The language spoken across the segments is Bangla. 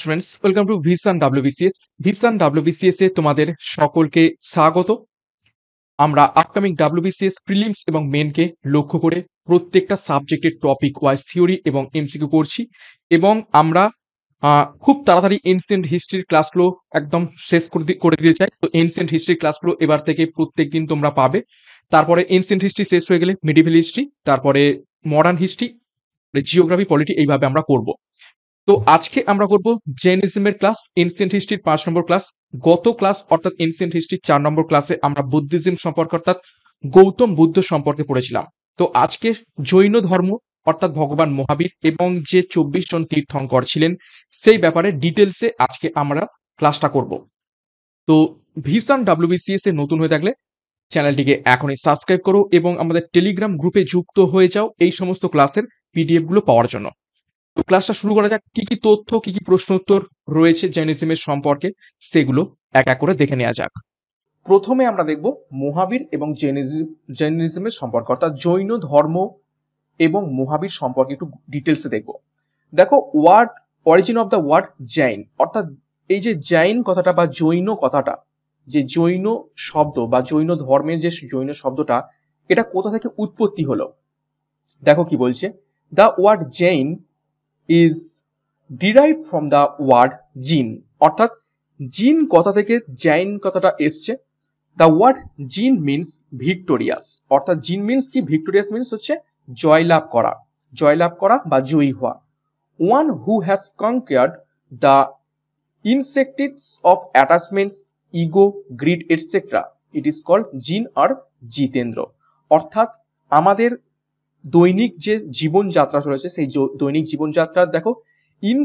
হ্যাঁ students welcome to vision WBCS vision WBCS এ তোমাদের সকলকে স্বাগত আমরা আপকামিং ডাব্লিউবিসিএস প্রিলিমস এবং মেনকে লক্ষ্য করে প্রত্যেকটা সাবজেক্টের টপিক ওয়াইজ থিওরি এবং এমসিকিউ করছি এবং আমরা খুব তাড়াতাড়ি এনসেন্ট হিস্ট্রির ক্লাসগুলো একদম শেষ করে দিতে চাই তো এনসেন্ট হিস্ট্রির ক্লাসগুলো এবার থেকে প্রত্যেক দিন তোমরা পাবে তারপরে এনসেন্ট হিস্ট্রি শেষ হয়ে গেলে মিডিভেল হিস্ট্রি তারপরে মডার্ন হিস্ট্রি জিওগ্রাফি পলিটি এইভাবে আমরা করবো তো আজকে আমরা করব জেনিজমের ক্লাস এনসিয়েন্ট হিস্ট্রির পাঁচ নম্বর ক্লাস গত ক্লাস অর্থাৎ এনসিয়েন্ট হিস্ট্রির চার নম্বর ক্লাসে আমরা বুদ্ধিজম সম্পর্কে অর্থাৎ গৌতম বুদ্ধ সম্পর্কে পড়েছিলাম তো আজকে জৈন ধর্ম অর্থাৎ ভগবান মহাবীর এবং যে চব্বিশ জন তীর্থঙ্কর ছিলেন সেই ব্যাপারে ডিটেলসে আজকে আমরা ক্লাসটা করব তো ভিসান ডাব্লিউবিসিএস এ নতুন হয়ে থাকলে চ্যানেলটিকে এখনই সাবস্ক্রাইব করো এবং আমাদের টেলিগ্রাম গ্রুপে যুক্ত হয়ে যাও এই সমস্ত ক্লাসের পিডিএফগুলো পাওয়ার জন্য তো ক্লাসটা শুরু করা যাক কি কি তথ্য কি কি প্রশ্ন উত্তর রয়েছে জেনিজমের সম্পর্কে সেগুলো এক এক করে দেখে নেওয়া যাক প্রথমে আমরা দেখব মহাবীর এবং জেনিজমের সম্পর্ক অর্থাৎ জৈন ধর্ম এবং মহাবীর সম্পর্কে একটু ডিটেলসে দেখব দেখো word origin of the word Jain অর্থাৎ এই যে জৈন কথাটা বা জৈন কথাটা যে জৈন শব্দ বা জৈন ধর্মের যে জৈন শব্দটা এটা কোথা থেকে উৎপত্তি হলো দেখো কি বলছে the word Jain is derive from the word Jin অর্থাৎ জিন কথা থেকে জাইন কথাটা এসছে the word Jin means victorious অর্থাৎ জিন মিনস কি ভিক্টোরিয়াস মিনস হচ্ছে জয়লাভ করা জয়লাভ করা বা জয়ী হওয়া one who has conquered the incentives of attachments ego greed etcetera it is called Jin আর জিতেন্দ্র অর্থাৎ আমাদের দৈনিক যে জীবনযাত্রা রয়েছে সেই দৈনিক জীবনযাত্রার দেখো in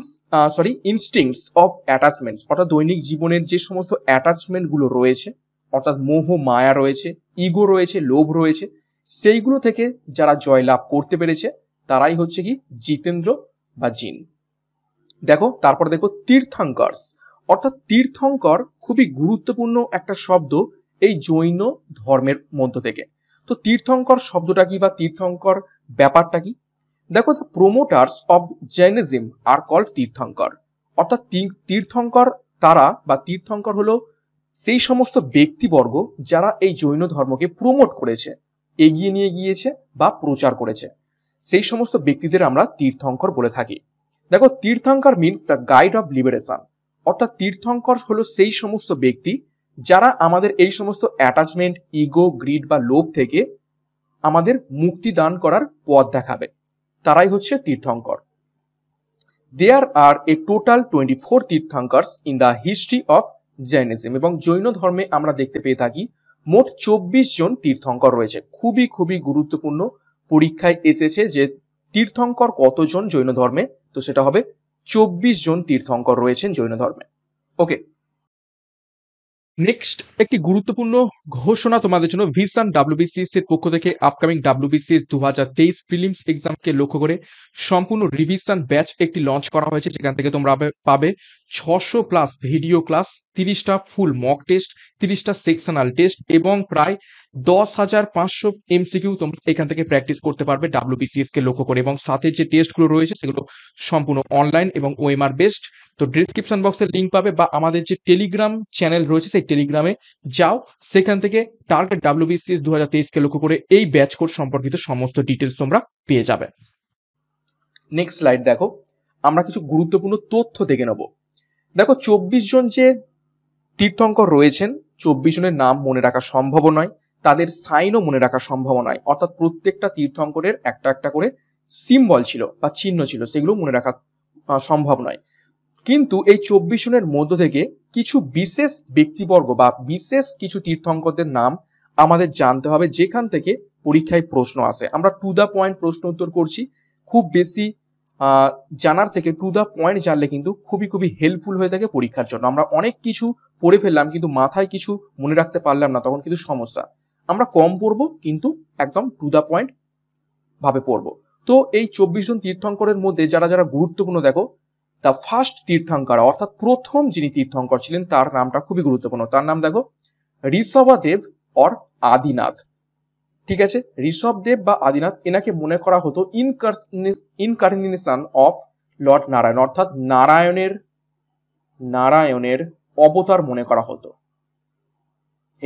sorry instincts of attachments অর্থাৎ দৈনিক জীবনের যে সমস্ত অ্যাটাচমেন্টগুলো রয়েছে অর্থাৎ মোহ মায়া রয়েছে ইগো রয়েছে লোভ রয়েছে সেইগুলো থেকে যারা জয়লাভ করতে পেরেছে তারাই হচ্ছে কি জিতেন্দ্র বা জিন দেখো তারপর দেখো তীর্থাঙ্কর্স অর্থাৎ তীর্থঙ্কর খুবই গুরুত্বপূর্ণ একটা শব্দ এই জৈন ধর্মের মধ্য থেকে তো তীর্থঙ্কর শব্দটা কি বা তীর্থঙ্কর ব্যাপারটা কি দেখো the promoters of Jainism are called Tirthankar অর্থাৎ তীর্থঙ্কর তারা বা তীর্থঙ্কর হলো সেই সমস্ত ব্যক্তিবর্গ যারা এই জৈন ধর্মকে প্রমোট করেছে এগিয়ে নিয়ে গিয়েছে বা প্রচার করেছে সেই সমস্ত ব্যক্তিদের আমরা তীর্থঙ্কর বলে থাকি দেখো Tirthankar means the guide of liberation অর্থাৎ তীর্থঙ্কর হলো সেই সমস্ত ব্যক্তি যারা আমাদের এই সমস্ত অ্যাটাচমেন্ট ইগো গ্রিড বা লোভ থেকে আমাদের মুক্তি দান করার পথ দেখাবে তারাই হচ্ছে Tirthankar there are a total twenty four Tirthankars in the history of Jainism এবং জৈন ধর্মে আমরা দেখতে পেয়ে থাকি মোট চব্বিশ জন তীর্থঙ্কর রয়েছে খুবই খুবই গুরুত্বপূর্ণ পরীক্ষায় এসেছে যে তীর্থঙ্কর কতজন জৈন ধর্মে তো সেটা হবে চব্বিশ জন তীর্থঙ্কর রয়েছেন জৈন ধর্মে ওকে নেক্সট একটি গুরুত্বপূর্ণ ঘোষণা তোমাদের জন্য ভিসান ডাব্লিউবিসিএস এর পক্ষ থেকে আপকামিং ডাব্লিউবিসিএস দু হাজার তেইশ প্রিলিমস এক্সামকে লক্ষ্য করে সম্পূর্ণ রিভিশন ব্যাচ একটি লঞ্চ করা হয়েছে যেখান থেকে তোমরা পাবে ছশো প্লাস ভিডিও ক্লাস তিরিশটা ফুল মক টেস্ট তিরিশটা সেকশনাল টেস্ট এবং প্রায় দশ হাজার পাঁচশো এমসিকিউ তোমরা এখান থেকে প্র্যাকটিস করতে পারবে ডাব্লিউবিসিএস কে লক্ষ্য করে এবং সাথে যে টেস্টগুলো রয়েছে সেগুলো সম্পূর্ণ অনলাইন এবং ওএমআর বেস্ট তো ডিসক্রিপশন বক্সের লিঙ্ক পাবে বা আমাদের যে টেলিগ্রাম চ্যানেল রয়েছে সেই টেলিগ্রামে যাও সেখান থেকে টার্গেট ডাব্লিউবিসিএস দু হাজার লক্ষ্য করে এই ব্যাচ কোড সম্পর্কিত সমস্ত ডিটেলস তোমরা পেয়ে যাবে নেক্সট স্লাইড দেখো আমরা কিছু গুরুত্বপূর্ণ তথ্য দেখে নেব দেখো চব্বিশ জন যে তীর্থঙ্কর রয়েছেন চব্বিশ জনের নাম মনে রাখা সম্ভব নয় তাদের সাইনও মনে রাখা সম্ভব নয় অর্থাৎ প্রত্যেকটা তীর্থঙ্করের একটা একটা করে সিম্বল ছিল বা চিহ্ন ছিল সেগুলো মনে রাখা সম্ভব নয় কিন্তু এই চব্বিশ জনের মধ্য থেকে কিছু বিশেষ ব্যক্তিবর্গ বা বিশেষ কিছু তীর্থঙ্করদের নাম আমাদের জানতে হবে যেখান থেকে পরীক্ষায় প্রশ্ন আসে আমরা টু দা পয়েন্ট প্রশ্ন উত্তর করছি খুব বেশি জানার থেকে টু দা পয়েন্ট জানলে কিন্তু খুবই খুবই হেল্পফুল হয়ে থাকে পরীক্ষার জন্য আমরা অনেক কিছু পড়ে ফেললাম কিন্তু মাথায় কিছু মনে রাখতে পারলাম না তখন কিন্তু সমস্যা আমরা কম পড়বো কিন্তু একদম টু দা পয়েন্ট ভাবে পড়বো তো এই চব্বিশ জন তীর্থঙ্করের মধ্যে যারা যারা গুরুত্বপূর্ণ দেখো দ্য ফার্স্ট তীর্থঙ্কর অর্থাৎ প্রথম যিনি তীর্থঙ্কর ছিলেন তার নামটা খুবই গুরুত্বপূর্ণ তার নাম দেখো ঋষভদেব অর আদিনাথ ঠিক আছে ঋষভদেব বা আদিনাথ এনাকে মনে করা হতো ইনকার্নিনেশন অফ লর্ড নারায়ণ অর্থাৎ নারায়ণের নারায়ণের অবতার মনে করা হতো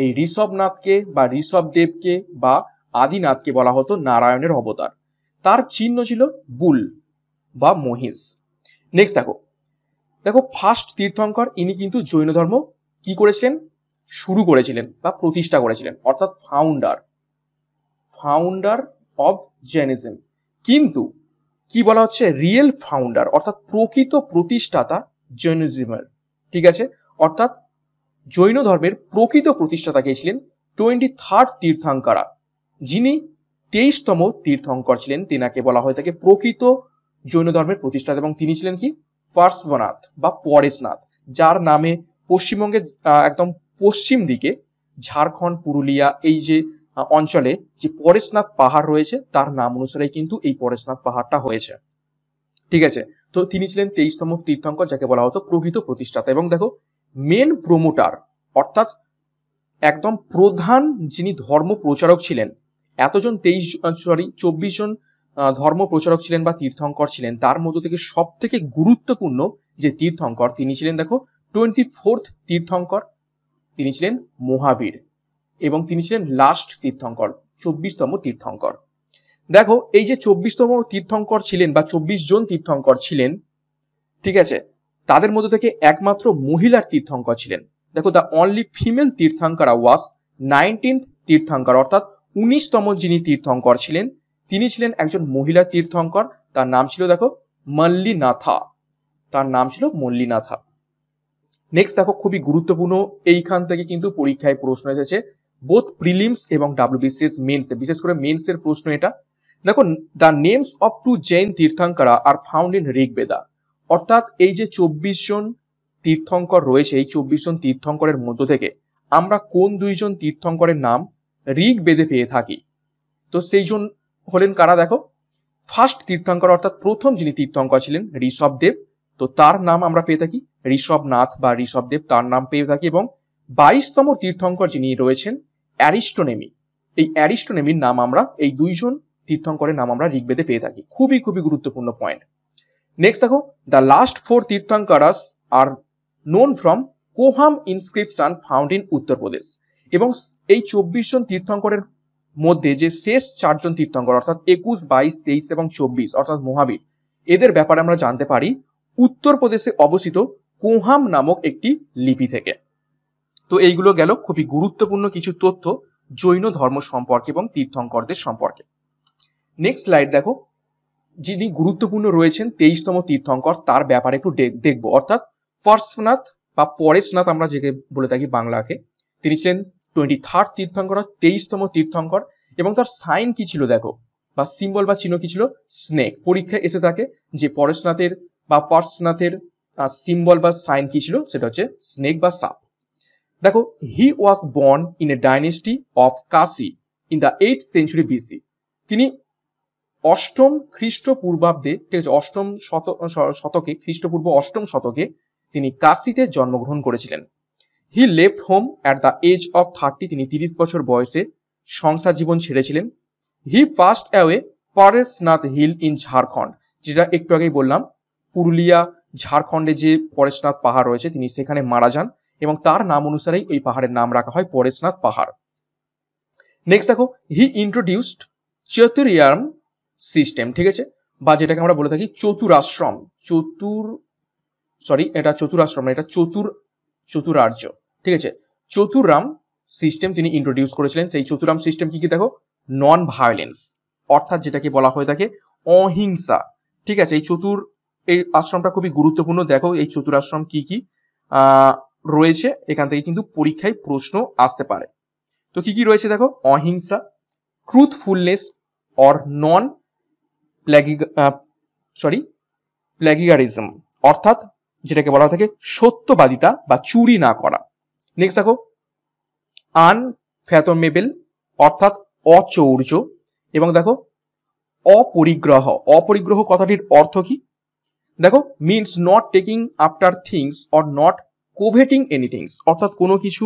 এই ঋষভনাথকে বা ঋষভদেবকে বা আদিনাথকে বলা হতো নারায়ণের অবতার তার চিহ্ন ছিল বুল বা মহিষ নেক্সট দেখো দেখো ফার্স্ট তীর্থঙ্কর ইনি কিন্তু জৈন ধর্ম কি করেছিলেন শুরু করেছিলেন বা প্রতিষ্ঠা করেছিলেন অর্থাৎ ফাউন্ডার ফাউন্ডার অব জেনিজম কিন্তু কি বলা হচ্ছে রিয়েল ফাউন্ডার অর্থাৎ প্রকৃত প্রতিষ্ঠাতা জৈনজিমের ঠিক আছে অর্থাৎ জৈন ধর্মের প্রকৃত প্রতিষ্ঠাতা গিয়েছিলেন টোয়েন্টি থার্ড তীর্থাঙ্কারা যিনি তেইশতম তীর্থঙ্কর ছিলেন তেনাকে বলা হয়ে থাকে প্রকৃত জৈন ধর্মের প্রতিষ্ঠাতা এবং তিনি ছিলেন কি পার্শ্বনাথ বা পরেশনাথ যার নামে পশ্চিমবঙ্গে একদম পশ্চিম দিকে ঝাড়খণ্ড পুরুলিয়া এই যে অঞ্চলে যে পরেশনাথ পাহাড় রয়েছে তার নাম অনুসারে কিন্তু এই পরেশনাথ পাহাড়টা হয়েছে ঠিক আছে তো তিনি ছিলেন তেইশতম তীর্থঙ্কর যাকে বলা হতো প্রকৃত প্রতিষ্ঠাতা এবং দেখো মেন প্রমোটার অর্থাৎ একদম প্রধান যিনি ধর্ম প্রচারক ছিলেন এতজন তেইশ সরি চব্বিশ জন ধর্ম প্রচারক ছিলেন বা তীর্থঙ্কর ছিলেন তার মধ্য থেকে সব থেকে গুরুত্বপূর্ণ যে তীর্থঙ্কর তিনি ছিলেন দেখো টোয়েন্টি ফোর্থ তীর্থঙ্কর তিনি ছিলেন মহাবীর এবং তিনি ছিলেন লাস্ট তীর্থঙ্কর চব্বিশতম তীর্থঙ্কর দেখো এই যে চব্বিশতম তীর্থঙ্কর ছিলেন বা চব্বিশ জন তীর্থঙ্কর ছিলেন ঠিক আছে তাদের মধ্যে থেকে একমাত্র মহিলার তীর্থঙ্কর ছিলেন দেখো the only female Tirthankara was nineteenth Tirthankara অর্থাৎ উনিশতম যিনি তীর্থঙ্কর ছিলেন তিনি ছিলেন একজন মহিলা তীর্থঙ্কর তার নাম ছিল দেখো মল্লিনাথা তার নাম ছিল মল্লিনাথা নেক্সট দেখো খুবই গুরুত্বপূর্ণ এইখান থেকে কিন্তু পরীক্ষায় প্রশ্ন এসেছে বোথ প্রিলিমস এবং ডাব্লিউবিসিএস মেন্স বিশেষ করে মেন্স এর প্রশ্ন এটা দেখো the names of two Jain Tirthankara are found in Rigveda অর্থাৎ এই যে চব্বিশ জন তীর্থঙ্কর রয়েছে এই চব্বিশ জন তীর্থঙ্করের মধ্য থেকে আমরা কোন দুইজন তীর্থঙ্করের নাম ঋগবেদে পেয়ে থাকি তো সেই জন্য হলেন কারা দেখো ফার্স্ট তীর্থঙ্কর অর্থাৎ প্রথম যিনি তীর্থঙ্কর ছিলেন ঋষভদেব তো তার নাম আমরা পেয়ে থাকি ঋষভনাথ বা ঋষভদেব তার নাম পেয়ে থাকি এবং বাইশতম তীর্থঙ্কর যিনি রয়েছেন অ্যারিস্টোনেমি এই অ্যারিস্টোনেমির নাম আমরা এই দুইজন তীর্থঙ্করের নাম আমরা ঋগ্বেদে পেয়ে থাকি খুবই খুবই গুরুত্বপূর্ণ পয়েন্ট নেক্সট দেখো the last four Tirthankaras are known from Kahaum inscription found in Uttar Pradesh এবং এই চব্বিশ জন তীর্থঙ্করের মধ্যে যে শেষ চারজন তীর্থঙ্কর অর্থাৎ একুশ বাইশ তেইশ এবং চব্বিশ অর্থাৎ মহাবীর এদের ব্যাপারে আমরা জানতে পারি উত্তরপ্রদেশে অবস্থিত কোহাম নামক একটি লিপি থেকে তো এইগুলো গেল খুবই গুরুত্বপূর্ণ কিছু তথ্য জৈন ধর্ম সম্পর্কে এবং তীর্থঙ্করদের সম্পর্কে নেক্সট স্লাইড দেখো যিনি গুরুত্বপূর্ণ রয়েছেন তেইশতম তীর্থঙ্কর তার ব্যাপারে একটু দেখবো অর্থাৎ পরশনাথ বা পরেশনাথ আমরা যে বলে থাকি বাংলাকে তিনি ছিলেন টোয়েন্টি থার্ড তীর্থঙ্কর তেইশতম তীর্থঙ্কর এবং তার সাইন কি ছিল দেখো বা সিম্বল বা চিহ্ন কি ছিল স্নেক পরীক্ষায় এসে থাকে যে পরেশনাথের বা পার্শনাথের সিম্বল বা সাইন কি ছিল সেটা হচ্ছে স্নেক বা সাপ দেখো he was born in a dynasty of Kashi in the eight century BC তিনি অষ্টম খ্রিস্টপূর্বাব্দে ঠিক আছে অষ্টম শত শতকে খ্রিস্টপূর্ব অষ্টম শতকে তিনি কাশিতে জন্মগ্রহণ করেছিলেন he left home at the age of thirty তিনি তিরিশ বছর বয়সে সংসার জীবন ছেড়েছিলেন he first away Parasnath hill in Jharkhand যেটা একটু আগেই বললাম পুরুলিয়া ঝাড়খণ্ডে যে পরেশনাথ পাহাড় রয়েছে তিনি সেখানে মারা যান এবং তার নাম অনুসারেই ওই পাহাড়ের নাম রাখা হয় পরেশনাথ পাহাড় নেক্সট দেখো হি ইন্ট্রোডিউসড চতুরিয়ার্ম সিস্টেম ঠিক আছে বা যেটাকে আমরা বলে থাকি চতুরাশ্রম চতুর সরি এটা চতুরাশ্রম এটা চতুর চতুরার্য ঠিক আছে চতুরাম সিস্টেম তিনি ইন্ট্রোডিউস করেছিলেন সেই চতুরাম সিস্টেম কি কি দেখো নন ভায়োলেন্স অর্থাৎ যেটাকে বলা হয়ে থাকে অহিংসা ঠিক আছে এই চতুর এই আশ্রমটা খুবই গুরুত্বপূর্ণ দেখো এই চতুর আশ্রম কি কি রয়েছে এখান থেকে কিন্তু পরীক্ষায় প্রশ্ন আসতে পারে তো কি কি রয়েছে দেখো ahimsa truthfulness or non sorry plagiarism অর্থাৎ যেটাকে বলা থাকে সত্যবাদিতা বা চুরি না করা নেক্সট দেখো আনফ্যাথমেবেল অর্থাৎ অচৌর্য এবং দেখো অপরিগ্রহ অপরিগ্রহ কথাটির অর্থ কি দেখো means not taking after things or not coveting anythings অর্থাৎ কোনো কিছু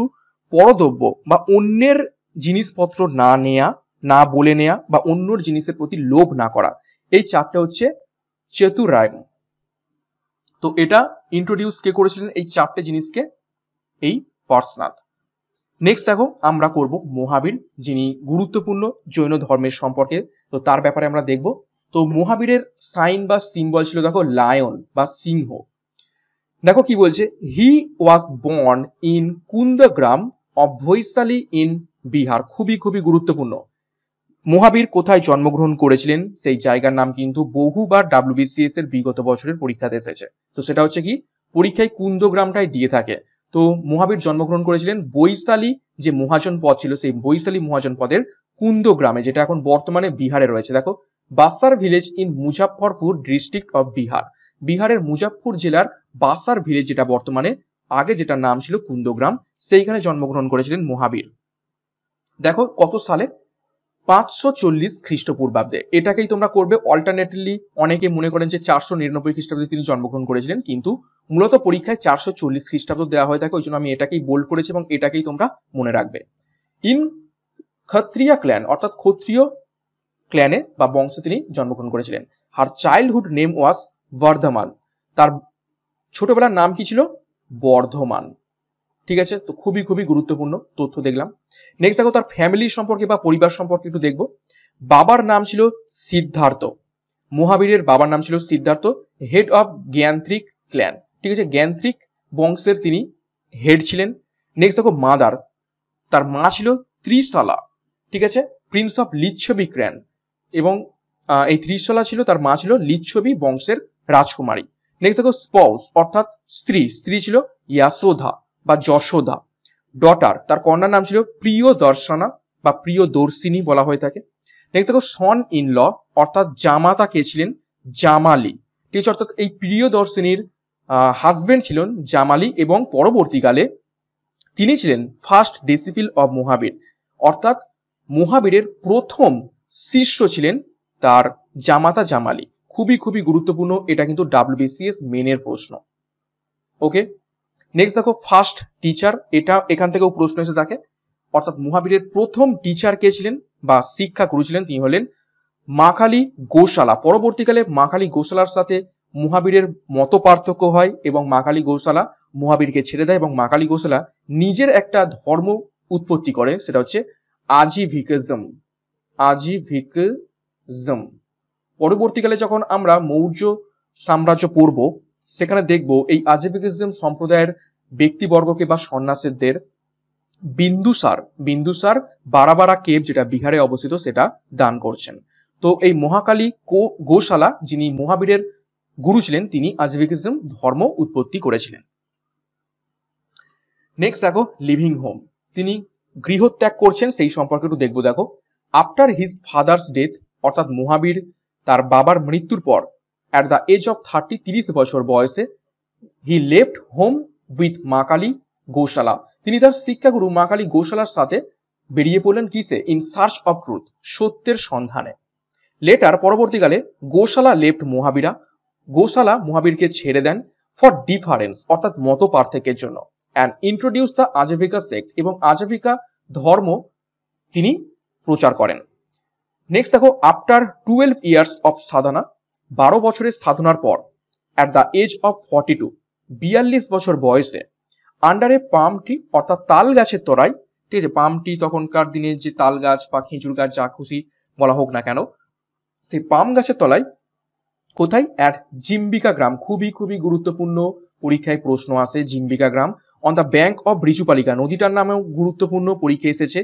পরদ্রব্য বা অন্যের জিনিসপত্র না নেয়া না বলে নেয়া বা অন্যর জিনিসের প্রতি লোভ না করা এই চারটা হচ্ছে চেতুরায় তো এটা ইন্ট্রোডিউস কে করেছিলেন এই চারটে জিনিসকে এই পার্সনাথ নেক্সট দেখো আমরা করব মহাবীর যিনি গুরুত্বপূর্ণ জৈন ধর্মের সম্পর্কে তো তার ব্যাপারে আমরা দেখব তো মহাবীরের সাইন বা সিম্বল ছিল দেখো লায়ন বা সিংহ দেখো কি বলছে he was born in Kundagram of Vaishali in Bihar খুবই খুবই গুরুত্বপূর্ণ মহাবীর কোথায় জন্মগ্রহণ করেছিলেন সেই জায়গার নাম কিন্তু বহুবার ডাব্লিউবিসিএস এর বিগত বছরের পরীক্ষাতে এসেছে তো সেটা হচ্ছে কি পরীক্ষায় কুন্দগ্রামটাই দিয়ে থাকে তো মহাবীর জন্মগ্রহণ করেছিলেন বৈশালী যে মহাজন পদ ছিল সেই বৈশালী মহাজন পদের কুন্দ গ্রামে যেটা এখন বর্তমানে বিহারে রয়েছে দেখো Basarh village in Muzaffarpur district of Bihar বিহারের মুজাফপুর জেলার বাসার ভিলেজ যেটা বর্তমানে আগে যেটা নাম ছিল কুন্দগ্রাম সেইখানে জন্মগ্রহণ করেছিলেন মহাবীর দেখো কত সালে পাঁচশো চল্লিশ খ্রিস্টপূর্বাব্দে এটাকেই তোমরা করবে অল্টারনেটলি অনেকে মনে করেন যে চারশো নিরানব্বই খ্রিস্টাব্দে তিনি জন্মগ্রহণ করেছিলেন কিন্তু মূলত পরীক্ষায় চারশো চল্লিশ খ্রিস্টাব্দ দেওয়া হয়ে থাকে ওই জন্য আমি এটাকেই বোল্ড করেছি এবং এটাকেই তোমরা মনে রাখবে ইন ক্ষত্রিয়া ক্ল্যান অর্থাৎ ক্ষত্রিয় ক্ল্যানে বা বংশে তিনি জন্মগ্রহণ করেছিলেন আর চাইল্ডহুড নেম ওয়াজ বর্ধমান তার ছোটবেলার নাম কি ছিল বর্ধমান ঠিক আছে তো খুবই খুবই গুরুত্বপূর্ণ তথ্য দেখলাম নেক্সট দেখো তার ফ্যামিলি সম্পর্কে বা পরিবার সম্পর্কে একটু দেখব বাবার নাম ছিল সিদ্ধার্থ মহাবীরের বাবার নাম ছিল Siddhartha head of Jnatrika clan ঠিক আছে জ্ঞানত্রিক বংশের তিনি হেড ছিলেন নেক্সট দেখো মাদার তার মা ছিল ত্রিশালা ঠিক আছে প্রিন্স অফ লিচ্ছবি ক্র্যান এবং এই ত্রিশালা ছিল তার মা ছিল লিচ্ছবি বংশের রাজকুমারী নেক্সট দেখো স্পস অর্থাৎ স্ত্রী স্ত্রী ছিল ইয়াসোধা বা যশোদা ডটার তার কন্যার নাম ছিল প্রিয় দর্শনা বা প্রিয় দর্শিনী বলা হয়ে থাকে নেক্সট দেখো সন ইন ল অর্থাৎ জামাতা কে ছিলেন জামালি ঠিক আছে অর্থাৎ এই দর্শিনীর হাজবেন্ড ছিলেন জামালি এবং পরবর্তীকালে তিনি ছিলেন ফার্স্ট ডিসিপিল অব মহাবীর অর্থাৎ মহাবীরের প্রথম শিষ্য ছিলেন তার জামাতা জামালি খুবই খুবই গুরুত্বপূর্ণ এটা কিন্তু ডাব্লিউবিসিএস মেনের প্রশ্ন ওকে নেক্সট দেখো ফার্স্ট টিচার এটা এখান থেকেও প্রশ্ন এসে থাকে অর্থাৎ মহাবীরের প্রথম টিচার কে ছিলেন বা শিক্ষা গুরু ছিলেন তিনি হলেন মাখালি গোশালা পরবর্তীকালে মাখালি গোশালার সাথে মহাবীরের মত পার্থক্য হয় এবং মাখালি গোশালা মহাবীরকে ছেড়ে দেয় এবং মাখালি গোশালা নিজের একটা ধর্ম উৎপত্তি করে সেটা হচ্ছে আজিভিকজম আজিভিকজম পরবর্তীকালে যখন আমরা মৌর্য সাম্রাজ্য পড়ব সেখানে দেখব এই আজেবিকিজম সম্প্রদায়ের ব্যক্তিবর্গকে বা সন্ন্যাসীদের বিন্দুসার বিন্দুসার বারাবারা কেব যেটা বিহারে অবস্থিত সেটা দান করছেন তো এই মহাকালী গোশালা যিনি মহাবীরের গুরু ছিলেন তিনি আজবিকিজম ধর্ম উৎপত্তি করেছিলেন নেক্সট দেখো লিভিং হোম তিনি গৃহত্যাগ করছেন সেই সম্পর্কে একটু দেখবো দেখো আফটার হিজ ফাদার্স ডেথ অর্থাৎ মহাবীর তার বাবার মৃত্যুর পর at the age of thirty তিরিশ বছর বয়সে হি লেফট হোম উইথ মা কালী গোশালা তিনি তার শিক্ষাগুরু মা কালী গোশালার সাথে বেরিয়ে পড়লেন কিসে ইন সার্চ অফ ট্রুথ সত্যের সন্ধানে লেটার পরবর্তীকালে গোশালা লেফট মহাবীরা গোশালা মহাবীরকে ছেড়ে দেন ফর ডিফারেন্স অর্থাৎ মত পার্থক্যের জন্য and introduce the Ajivika sect এবং আজেভিকা ধর্ম তিনি প্রচার করেন নেক্সট দেখো after twelve years of sadhana বারো বছরের স্থাপনার পর at the age of forty two বিয়াল্লিশ বছর বয়সে আন্ডারে পামটি অর্থাৎ তাল গাছের তরাই ঠিক আছে পামটি তখনকার দিনে যে তাল গাছ বা খেজুর গাছ যা খুশি বলা হোক না কেন সেই পাম গাছের তলায় কোথায় অ্যাট জিম্বিকা গ্রাম খুবই খুবই গুরুত্বপূর্ণ পরীক্ষায় প্রশ্ন আসে Jimbhika gram on the bank of Rijupalika নদীটার নামেও গুরুত্বপূর্ণ পরীক্ষা এসেছে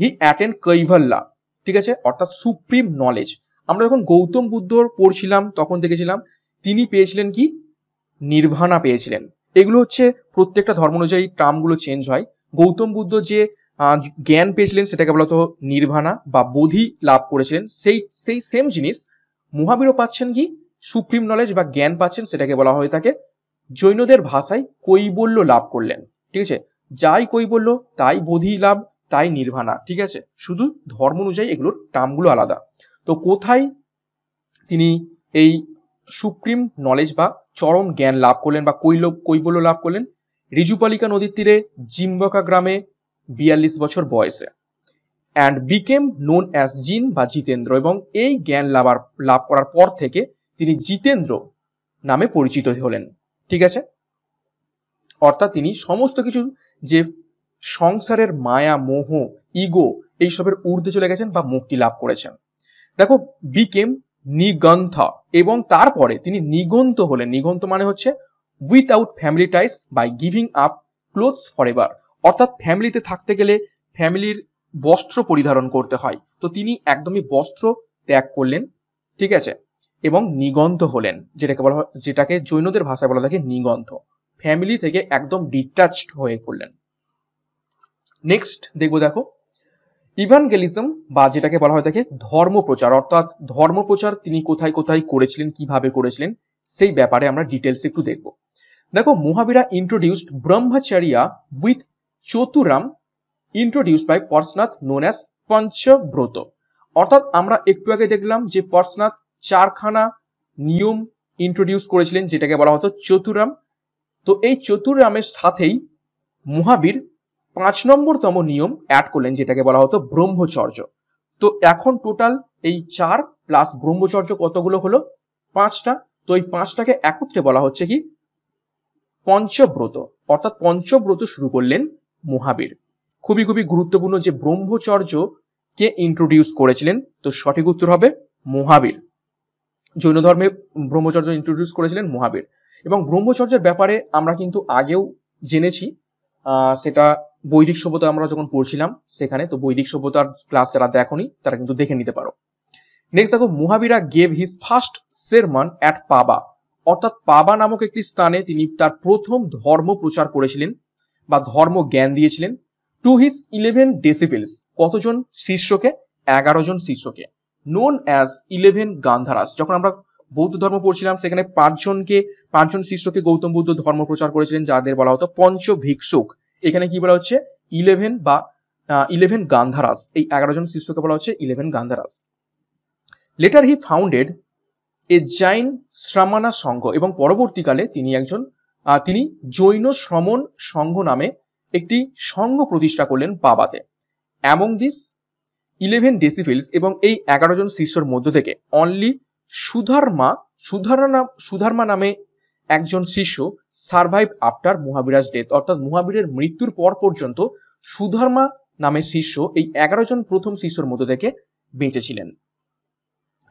হি অ্যাটেন্ড কৈভাল্লা ঠিক আছে অর্থাৎ সুপ্রিম নলেজ আমরা যখন গৌতম বুদ্ধ পড়ছিলাম তখন দেখেছিলাম তিনি পেয়েছিলেন কি নির্ভানা পেয়েছিলেন এগুলো হচ্ছে প্রত্যেকটা ধর্ম অনুযায়ী টার্মগুলো চেঞ্জ হয় গৌতম বুদ্ধ যে জ্ঞান পেয়েছিলেন সেটাকে বলতো নির্ভানা বা বোধি লাভ করেছিলেন সেই সেই সেম জিনিস মহাবীরও পাচ্ছেন কি সুপ্রিম নলেজ বা জ্ঞান পাচ্ছেন সেটাকে বলা হয়ে থাকে জৈনদের ভাষায় কৈবল্য লাভ করলেন ঠিক আছে যাই কৈবল্য তাই বোধি লাভ তাই নির্ভানা ঠিক আছে শুধু ধর্ম অনুযায়ী এগুলোর টার্মগুলো আলাদা তো কোথায় তিনি এই সুপ্রিম নলেজ বা চরম জ্ঞান লাভ করলেন বা কৈল কৈবল্য লাভ করলেন রিজুপালিকা নদীর তীরে জিম্বকা গ্রামে বিয়াল্লিশ বছর বয়সে অ্যান্ড বিকেম নোন অ্যাজ জিন বা জিতেন্দ্র এবং এই জ্ঞান লাভার লাভ করার পর থেকে তিনি জিতেন্দ্র নামে পরিচিত হলেন ঠিক আছে অর্থাৎ তিনি সমস্ত কিছু যে সংসারের মায়া মোহ ইগো এইসবের ঊর্ধ্বে চলে গেছেন বা মুক্তি লাভ করেছেন দেখো বিকেম নিগন্থ এবং তারপরে তিনি নিগন্ত হলেন নিগন্ত মানে হচ্ছে without family ties by giving up clothes for ever অর্থাৎ ফ্যামিলিতে থাকতে গেলে ফ্যামিলির বস্ত্র পরিধারণ করতে হয় তো তিনি একদমই বস্ত্র ত্যাগ করলেন ঠিক আছে এবং নিগন্ত হলেন যেটাকে বলা যেটাকে জৈনদের ভাষায় বলা থাকে নিগন্ত ফ্যামিলি থেকে একদম ডিটাচড হয়ে পড়লেন নেক্সট দেখবো দেখো ইভানগেলিজম বা যেটাকে বলা হয় থাকে ধর্ম প্রচার অর্থাৎ ধর্ম প্রচার তিনি কোথায় কোথায় করেছিলেন কিভাবে করেছিলেন সেই ব্যাপারে আমরা ডিটেলস একটু দেখব দেখো Mahavira introduced brahmacharya with chaturyama introduced by Parsvanath known as Panchavrata অর্থাৎ আমরা একটু আগে দেখলাম যে পর্সনাথ চারখানা নিয়ম ইন্ট্রোডিউস করেছিলেন যেটাকে বলা হতো চতুরাম তো এই চতুরামের সাথেই মহাবীর পাঁচ নম্বরতম নিয়ম অ্যাড করলেন যেটাকে বলা হতো ব্রহ্মচর্য তো এখন টোটাল এই চার প্লাস ব্রহ্মচর্য কতগুলো হলো পাঁচটা তো এই পাঁচটাকে একত্রে বলা হচ্ছে কি পঞ্চব্রত অর্থাৎ পঞ্চব্রত শুরু করলেন মহাবীর খুবই খুবই গুরুত্বপূর্ণ যে ব্রহ্মচর্য কে ইন্ট্রোডিউস করেছিলেন তো সঠিক উত্তর হবে মহাবীর জৈন ধর্মে ব্রহ্মচর্য ইন্ট্রোডিউস করেছিলেন মহাবীর এবং ব্রহ্মচর্যের ব্যাপারে আমরা কিন্তু আগেও জেনেছি সেটা বৈদিক সভ্যতা আমরা যখন পড়ছিলাম সেখানে তো বৈদিক সভ্যতার ক্লাস যারা দেখনি তারা কিন্তু দেখে নিতে পারো নেক্সট দেখো Mahavira gave his first sermon at Pava অর্থাৎ পাবা নামক একটি স্থানে তিনি তার প্রথম ধর্ম প্রচার করেছিলেন বা ধর্ম জ্ঞান দিয়েছিলেন টু হিস ইলেভেন ডেসিপিলস কতজন শিষ্যকে এগারো জন শিষ্যকে নোন অ্যাজ ইলেভেন গান্ধারাস যখন আমরা বৌদ্ধ ধর্ম পড়ছিলাম সেখানে পাঁচজনকে পাঁচজন শিষ্যকে গৌতম বুদ্ধ ধর্ম প্রচার করেছিলেন যাদের বলা হতো পঞ্চ ভিক্ষুক এখানে কি বলা হচ্ছে ইলেভেন বা ইলেভেন গান্ধারাস এই এগারো জন শিষ্যকে বলা হচ্ছে eleven Gandharas later he founded a Jain Shramana sangha এবং পরবর্তীকালে তিনি একজন তিনি জৈন শ্রমণ সংঘ নামে একটি সংঘ প্রতিষ্ঠা করলেন বাবাতে অ্যামং দিস ইলেভেন ডেসিফিলস এবং এই এগারো জন শিষ্যর মধ্য থেকে অনলি সুধার্মা সুধারণা সুধার্মা নামে একজন শিশু সার্ভাইভ আফটার মহাবিরাজ ডেথ অর্থাৎ মহাবীরের মৃত্যুর পর পর্যন্ত সুধর্মা নামে শিষ্য এই এগারো জন প্রথম শিষ্যর মধ্যে থেকে বেঁচেছিলেন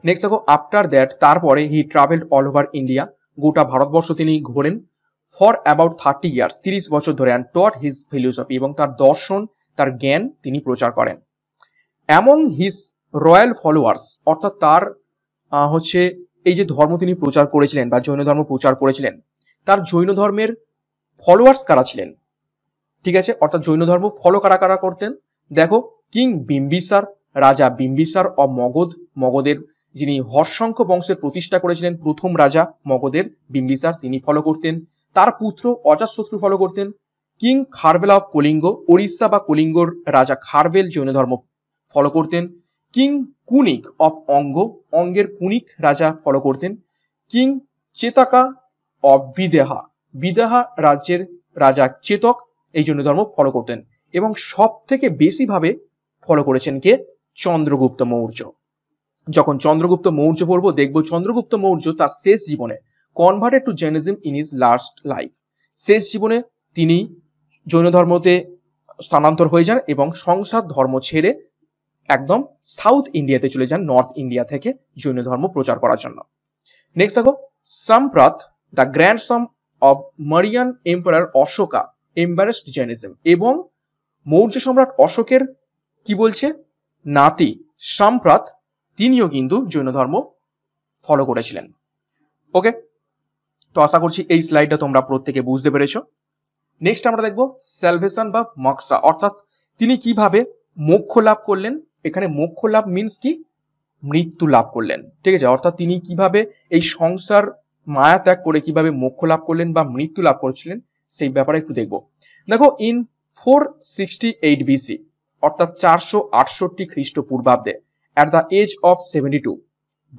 নেক্সট দেখো আফটার দ্যাট তারপরে he travelled all over India গোটা ভারতবর্ষ তিনি ঘোরেন ফর অ্যাবাউট থার্টি ইয়ার্স তিরিশ বছর ধরে অ্যান্ড টট হিজ ফিলোসফি এবং তার দর্শন তার জ্ঞান তিনি প্রচার করেন অ্যামং হিজ রয়্যাল ফলোয়ার্স অর্থাৎ তার হচ্ছে এই যে ধর্ম তিনি প্রচার করেছিলেন বা জৈন ধর্ম প্রচার করেছিলেন তার জৈন ধর্মের ফলোয়ার্স কারা ছিলেন ঠিক আছে অর্থাৎ জৈন ধর্ম ফলো কারা কারা করতেন দেখো কিং বিম্বিসার রাজা বিম্বিসার অ মগধ মগধের যিনি হর্ষঙ্ক বংশের প্রতিষ্ঠা করেছিলেন প্রথম রাজা মগধের বিম্বিসার তিনি ফলো করতেন তার পুত্র অজাতশত্রু ফলো করতেন কিং খারবেল অফ কলিঙ্গ ওড়িশা বা কলিঙ্গর রাজা খারবেল জৈন ধর্ম ফলো করতেন কিং কুনিক অফ অঙ্গ অঙ্গের কুনিক রাজা ফলো করতেন কিং চেতাকা অফ বিদেহা বিদেহা রাজ্যের রাজা চেতক এই জন্য ধর্ম ফলো করতেন এবং সব থেকে বেশিভাবে ফলো করেছেন কে চন্দ্রগুপ্ত মৌর্য যখন চন্দ্রগুপ্ত মৌর্য পড়ব দেখব চন্দ্রগুপ্ত মৌর্য তার শেষ জীবনে converted to Jainism in his last life শেষ জীবনে তিনি জৈন ধর্মতে স্থানান্তর হয়ে যান এবং সংসার ধর্ম ছেড়ে একদম সাউথ ইন্ডিয়াতে চলে যান নর্থ ইন্ডিয়া থেকে জৈন ধর্ম প্রচার করার জন্য নেক্সট দেখো Samprati the grandson of Mauryan empire Ashoka embraced Jainism এবং মৌর্য সম্রাট অশোকের কি বলছে নাতি সম্প্রাত তিনিও কিন্তু জৈন ধর্ম ফলো করেছিলেন ওকে তো আশা করছি এই স্লাইডটা তোমরা প্রত্যেকে বুঝতে পেরেছ নেক্সট আমরা দেখবো স্যালভেশন বা মক্সা অর্থাৎ তিনি কিভাবে মোক্ষ লাভ করলেন এখানে মোক্ষ লাভ মিনস কি মৃত্যু লাভ করলেন ঠিক আছে অর্থাৎ তিনি কিভাবে এই সংসার মায়া ত্যাগ করে কিভাবে মোক্ষ লাভ করলেন বা মৃত্যু লাভ করেছিলেন সেই ব্যাপারে একটু দেখব দেখো in four sixty eight BC অর্থাৎ চারশো আটষট্টি খ্রিস্টপূর্বাব্দে at the age of seventy two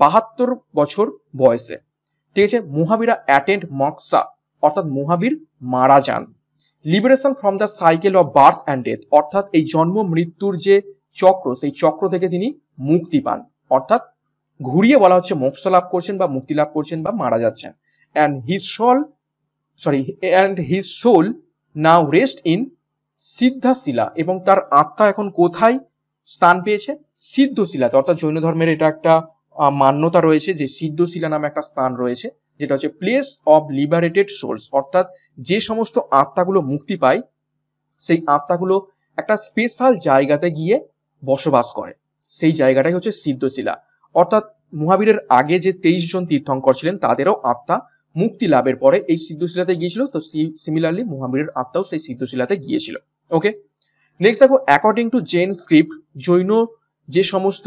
বাহাত্তর বছর বয়সে ঠিক আছে মহাবীরা অ্যাটেন্ড মক্সা অর্থাৎ মহাবীর মারা যান liberation from the cycle of birth and death অর্থাৎ এই জন্ম মৃত্যুর যে চক্র সেই চক্র থেকে তিনি মুক্তি পান অর্থাৎ ঘুরিয়ে বলা হচ্ছে মোক্ষ লাভ করছেন বা মুক্তি লাভ করছেন বা মারা যাচ্ছেন and his soul sorry and his soul now rest in Siddhashila এবং তার আত্মা এখন কোথায় স্থান পেয়েছে সিদ্ধশিলাতে অর্থাৎ জৈন ধর্মের এটা একটা মান্যতা রয়েছে যে সিদ্ধশিলা নামে একটা স্থান রয়েছে যেটা হচ্ছে প্লেস অব লিবারেটেড সোলস অর্থাৎ যে সমস্ত আত্মাগুলো মুক্তি পায় সেই আত্মাগুলো একটা স্পেশাল জায়গাতে গিয়ে বসবাস করে সেই জায়গাটাই হচ্ছে সিদ্ধশিলা অর্থাৎ মহাবীরের আগে যে তেইশ জন তীর্থঙ্কর ছিলেন তাদেরও আত্মা মুক্তি লাভের পরে এই সিদ্ধশিলাতে গিয়েছিল তো সিমিলারলি মহাবীরের আত্মাও সেই সিদ্ধশিলাতে গিয়েছিল ওকে নেক্সট দেখো according to Jain script Jain যে সমস্ত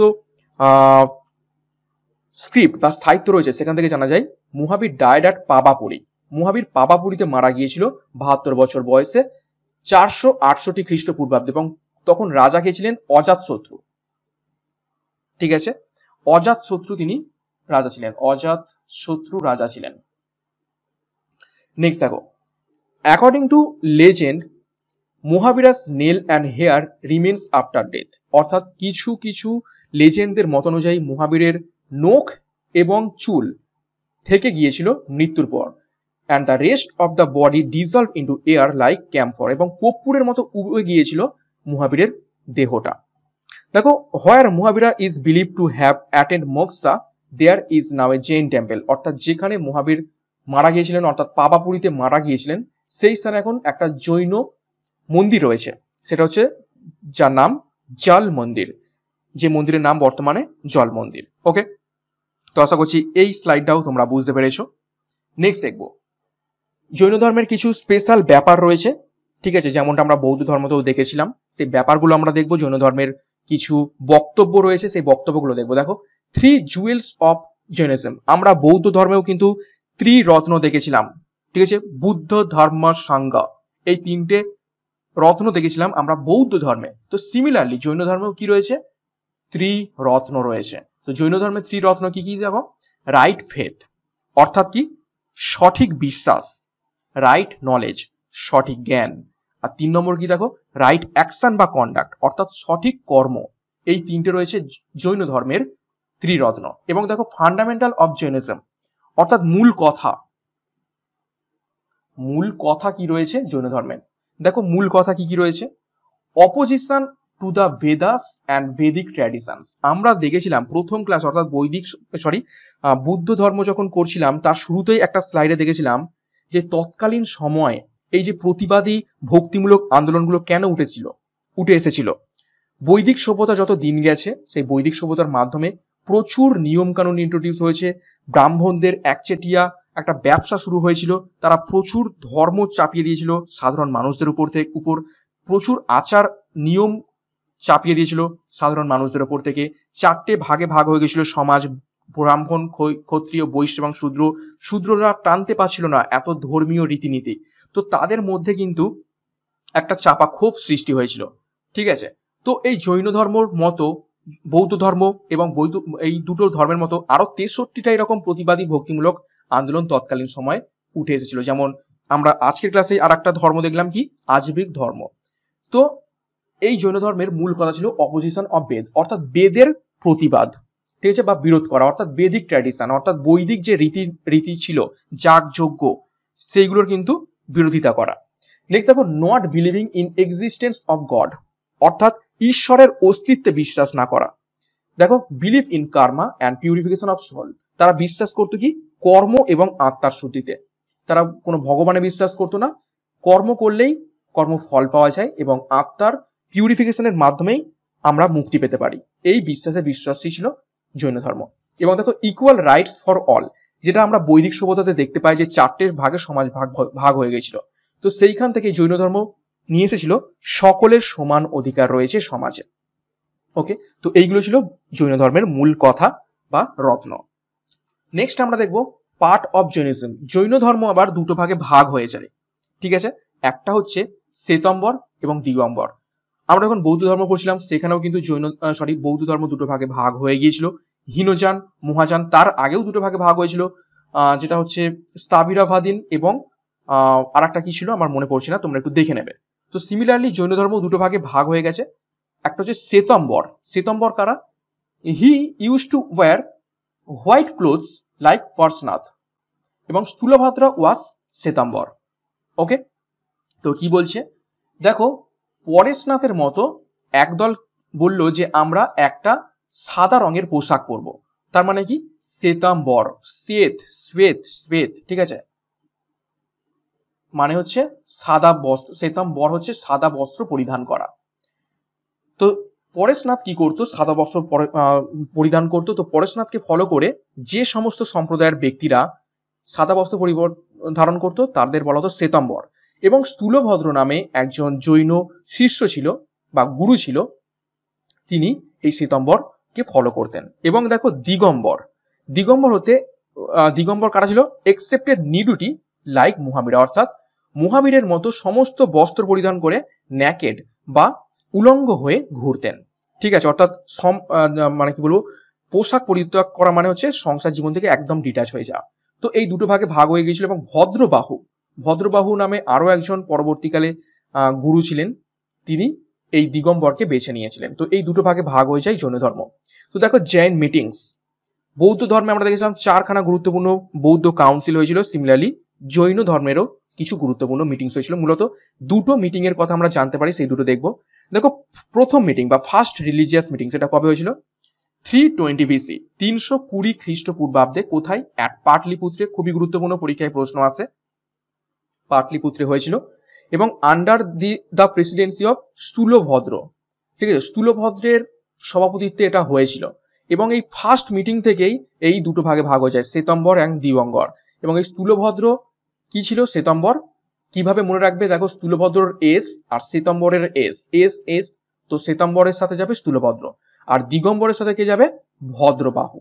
স্ক্রিপ্ট বা স্থায়িত্ব রয়েছে সেখান থেকে জানা যায় মহাবীর ডায়ড অ্যাট পাবাপুরি মহাবীর পাবাপুরিতে মারা গিয়েছিল বাহাত্তর বছর বয়সে চারশো আটষট্টি খ্রিস্টপূর্বাব্দে এবং তখন রাজা কে ছিলেন অজাতশত্রু ঠিক আছে শত্রু তিনি রাজা ছিলেন অজাত শত্রু রাজা ছিলেন নেক্সট দেখো according to legend Mahavira's nail and hair remains after death অর্থাৎ কিছু কিছু লেজেন্ডদের মত অনুযায়ী মহাবীরের নখ এবং চুল থেকে গিয়েছিল মৃত্যুর পর and the rest of the body dissolve into air like camphor এবং কর্পূরের মতো উড়ে গিয়েছিল মহাবীরের দেহটা দেখো where Mahavira is believe to have attained moksha there is now a Jain temple অর্থাৎ যেখানে মহাবীর মারা গিয়েছিলেন অর্থাৎ পাবাপুরিতে মারা গিয়েছিলেন সেই স্থানে এখন একটা জৈন মন্দির রয়েছে সেটা হচ্ছে যার নাম জল মন্দির যে মন্দিরের নাম বর্তমানে জল মন্দির ওকে তো আশা করছি এই স্লাইডটাও তোমরা বুঝতে পেরেছো নেক্সট দেখবো জৈন ধর্মের কিছু স্পেশাল ব্যাপার রয়েছে ঠিক আছে যেমনটা আমরা বৌদ্ধ ধর্মতেও দেখেছিলাম সেই ব্যাপারগুলো আমরা দেখবো জৈন ধর্মের কিছু বক্তব্য রয়েছে সেই বক্তব্যগুলো দেখবো দেখো থ্রি জুয়েলস অফ জৈনিজম আমরা বৌদ্ধ ধর্মেও কিন্তু ত্রিরত্ন দেখেছিলাম ঠিক আছে বুদ্ধ ধর্ম সাঙ্গ এই তিনটে রত্ন দেখেছিলাম আমরা বৌদ্ধ ধর্মে তো সিমিলারলি জৈন ধর্মেও কি রয়েছে ত্রিরত্ন রয়েছে তো জৈন ধর্মে ত্রিরত্ন কি কি দেখো রাইট ফেথ অর্থাৎ কি সঠিক বিশ্বাস রাইট নলেজ সঠিক জ্ঞান আর তিন নম্বর কি দেখো রাইট অ্যাকশন বা কন্ডাক্ট অর্থাৎ সঠিক কর্ম এই তিনটে রয়েছে জৈন ধর্মের ত্রিরত্ন এবং দেখো ফান্ডামেন্টাল অফ জৈনিজম অর্থাৎ মূল কথা মূল কথা কি রয়েছে জৈন ধর্মের দেখো মূল কথা কি কি রয়েছে opposition to the Vedas and Vedic traditions আমরা দেখেছিলাম প্রথম ক্লাস অর্থাৎ বৈদিক সরি বুদ্ধ ধর্ম যখন করছিলাম তার শুরুতেই একটা স্লাইডে দেখেছিলাম যে তৎকালীন সময়ে এই যে প্রতিবাদী ভক্তিমূলক আন্দোলনগুলো কেন উঠেছিল উঠে এসেছিল বৈদিক সভ্যতা যত দিন গেছে সেই বৈদিক সভ্যতার মাধ্যমে প্রচুর নিয়মকানুন ইন্ট্রোডিউস হয়েছে ব্রাহ্মণদের একচেটিয়া একটা ব্যবসা শুরু হয়েছিল তারা প্রচুর ধর্ম চাপিয়ে দিয়েছিল সাধারণ মানুষদের উপর থেকে উপর প্রচুর আচার নিয়ম চাপিয়ে দিয়েছিল সাধারণ মানুষদের উপর থেকে চারটে ভাগে ভাগ হয়ে গেছিল সমাজ ব্রাহ্মণ ক্ষত্রিয় বৈশ্য এবং শূদ্র শূদ্ররা টানতে পারছিল না এত ধর্মীয় রীতিনীতি তো তাদের মধ্যে কিন্তু একটা চাপা ক্ষোভ সৃষ্টি হয়েছিল ঠিক আছে তো এই জৈন ধর্মর মতো বৌদ্ধ ধর্ম এবং বৌদ্ধ এই দুটো ধর্মের মতো আরো তেষট্টিটা এরকম প্রতিবাদী ভক্তিমূলক আন্দোলন তৎকালীন সময় উঠে এসেছিল যেমন আমরা আজকের ক্লাসে আর একটা ধর্ম দেখলাম কি আজবিক ধর্ম তো এই জৈন ধর্মের মূল কথা ছিল অপোজিশন অফ বেদ অর্থাৎ বেদের প্রতিবাদ ঠিক আছে বা বিরোধ করা অর্থাৎ বেদিক ট্র্যাডিশন অর্থাৎ বৈদিক যে রীতি রীতি ছিল যাগযজ্ঞ সেইগুলোর কিন্তু বিরোধিতা করা নেক্সট দেখো not believing in existence of god অর্থাৎ ঈশ্বরের অস্তিত্বে বিশ্বাস না করা দেখো believe in karma and purification of soul তারা বিশ্বাস করতো কি কর্ম এবং আত্মার শুদ্ধিতে তারা কোনো ভগবানে বিশ্বাস করতো না কর্ম করলেই কর্ম ফল পাওয়া যায় এবং আত্মার পিউরিফিকেশনের মাধ্যমেই আমরা মুক্তি পেতে পারি এই বিশ্বাসে বিশ্বাসই ছিল জৈন ধর্ম এবং দেখো ইকুয়াল রাইটস ফর অল যেটা আমরা বৈদিক সভ্যতাতে দেখতে পাই যে চারটে ভাগে সমাজ ভাগ ভাগ হয়ে গেছিল তো সেইখান থেকে জৈন ধর্ম নিয়ে এসেছিল সকলের সমান অধিকার রয়েছে সমাজে ওকে তো এইগুলো ছিল জৈন ধর্মের মূল কথা বা রত্ন নেক্সট আমরা দেখব পার্ট অফ জৈনিজম জৈন ধর্ম আবার দুটো ভাগে ভাগ হয়ে যায় ঠিক আছে একটা হচ্ছে শ্বেতম্বর এবং দিগম্বর আমরা যখন বৌদ্ধ ধর্ম পড়ছিলাম সেখানেও কিন্তু জৈন সরি বৌদ্ধ ধর্ম দুটো ভাগে ভাগ হয়ে গিয়েছিল হীনযান মহাযান তার আগেও দুটো ভাগে ভাগ হয়েছিল যেটা হচ্ছে স্তাবিরাভাদিন এবং আর একটা কি ছিল আমার মনে পড়ছে না তোমরা একটু দেখে নেবে তো সিমিলারলি জৈন ধর্ম দুটো ভাগে ভাগ হয়ে গেছে একটা হচ্ছে শ্বেতম্বর শ্বেতম্বর কারা he use to wear white clothes like Parsvanath এবং স্থূলভাদ্রা ওয়াস শ্বেতাম্বর ওকে তো কি বলছে দেখো পরেশনাথের মতো একদল বলল যে আমরা একটা সাদা রঙের পোশাক পরব তার মানে কি শ্বেতাম্বর শ্বেত শ্বেত শ্বেত ঠিক আছে মানে হচ্ছে সাদা বস্ত্র শ্বেতাম্বর হচ্ছে সাদা বস্ত্র পরিধান করা তো পরেশনাথ কি করতো সাদা বস্ত্র পরিধান করতো তো পরেশনাথকে ফলো করে যে সমস্ত সম্প্রদায়ের ব্যক্তিরা সাদা বস্ত্র ধারণ করতো তাদের বলা হতো শ্বেতাম্বর এবং স্থূলভদ্র নামে একজন জৈন শিষ্য ছিল বা গুরু ছিল তিনি এই শ্বেতাম্বর কে ফলো করতেন এবং দেখো দিগম্বর দিগম্বর হতে দিগম্বর কারা ছিল এক্সেপ্টেড নিডুটি লাইক মহাবীর অর্থাৎ মহাবীরের মতো সমস্ত বস্ত্র পরিধান করে ন্যাকেড বা উলঙ্গ হয়ে ঘুরতেন ঠিক আছে অর্থাৎ মানে কি বলবো পোশাক পরিত্যাগ করা মানে হচ্ছে সংসার জীবন থেকে একদম ডিটাচ হয়ে যাওয়া তো এই দুটো ভাগে ভাগ হয়ে গিয়েছিল এবং ভদ্রবাহু ভদ্রবাহু নামে আরো একজন পরবর্তীকালে গুরু ছিলেন তিনি এই দিগম্বরকে বেছে নিয়েছিলেন তো এই দুটো ভাগে ভাগ হয়ে যায় জৈন ধর্ম তো দেখো জৈন মিটিংস বৌদ্ধ ধর্মে আমরা দেখেছিলাম চারখানা গুরুত্বপূর্ণ বৌদ্ধ কাউন্সিল হয়েছিল সিমিলারলি জৈন ধর্মেরও কিছু গুরুত্বপূর্ণ মিটিংস হয়েছিল মূলত দুটো মিটিং এর কথা আমরা জানতে পারি সেই দুটো দেখবো দেখো প্রথম মিটিং বা ফার্স্ট রিলিজিয়াস মিটিং সেটা কবে হয়েছিল থ্রি টোয়েন্টি বিসি তিনশো কুড়ি খ্রিস্টপূর্বাব্দে কোথায় এক পাটলিপুত্রে খুবই গুরুত্বপূর্ণ পরীক্ষায় প্রশ্ন আসে পাটলিপুত্রে হয়েছিল এবং under the the presidency of Sthulabhadra ঠিক আছে স্থূলভদ্রের সভাপতিত্বে এটা হয়েছিল এবং এই ফার্স্ট মিটিং থেকেই এই দুটো ভাগে ভাগ হয়ে যায় শ্বেতম্বর অ্যান্ড দিবঙ্গর এবং এই স্থূলভদ্র কি ছিল শ্বেতম্বর কিভাবে মনে রাখবে দেখো স্থূলভদ্রর এস আর শ্বেতম্বরের এস এস এস তো শ্বেতম্বরের সাথে যাবে স্থূলভদ্র আর দিগম্বরের সাথে কে যাবে ভদ্রবাহু